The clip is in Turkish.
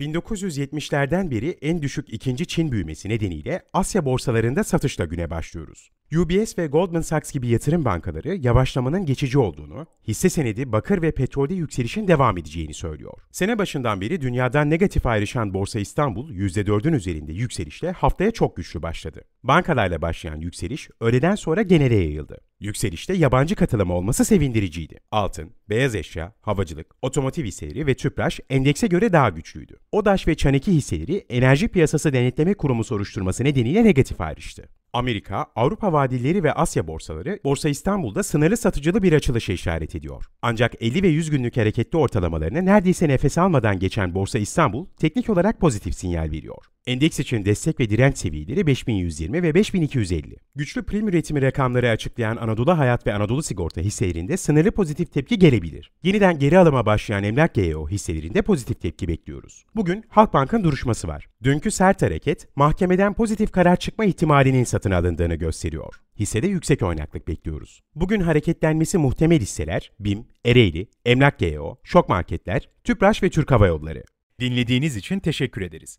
1970'lerden beri en düşük ikinci Çin büyümesi nedeniyle Asya borsalarında satışla güne başlıyoruz. UBS ve Goldman Sachs gibi yatırım bankaları yavaşlamanın geçici olduğunu, hisse senedi, bakır ve petrolde yükselişin devam edeceğini söylüyor. Sene başından beri dünyadan negatif ayrışan Borsa İstanbul %4'ün üzerinde yükselişle haftaya çok güçlü başladı. Bankalarla başlayan yükseliş öğleden sonra genele yayıldı. Yükselişte yabancı katılımı olması sevindiriciydi. Altın, beyaz eşya, havacılık, otomotiv hisseleri ve tüpraş endekse göre daha güçlüydü. ODAŞ ve Çaneki hisseleri Enerji Piyasası Denetleme Kurumu soruşturması nedeniyle negatif ayrıştı. Amerika, Avrupa vadileri ve Asya borsaları Borsa İstanbul'da sınırlı satıcılı bir açılışı işaret ediyor. Ancak 50 ve 100 günlük hareketli ortalamalarına neredeyse nefes almadan geçen Borsa İstanbul teknik olarak pozitif sinyal veriyor. Endeks için destek ve direnç seviyeleri 5120 ve 5250. Güçlü prim üretimi rakamları açıklayan Anadolu Hayat ve Anadolu Sigorta hisselerinde sınırlı pozitif tepki gelebilir. Yeniden geri alıma başlayan Emlak GEO hisselerinde pozitif tepki bekliyoruz. Bugün Halkbank'ın duruşması var. Dünkü sert hareket, mahkemeden pozitif karar çıkma ihtimalinin satın alındığını gösteriyor. Hissede yüksek oynaklık bekliyoruz. Bugün hareketlenmesi muhtemel hisseler BİM, Ereğli, Emlak GEO, Şok Marketler, Tüpraş ve Türk Hava Yolları. Dinlediğiniz için teşekkür ederiz.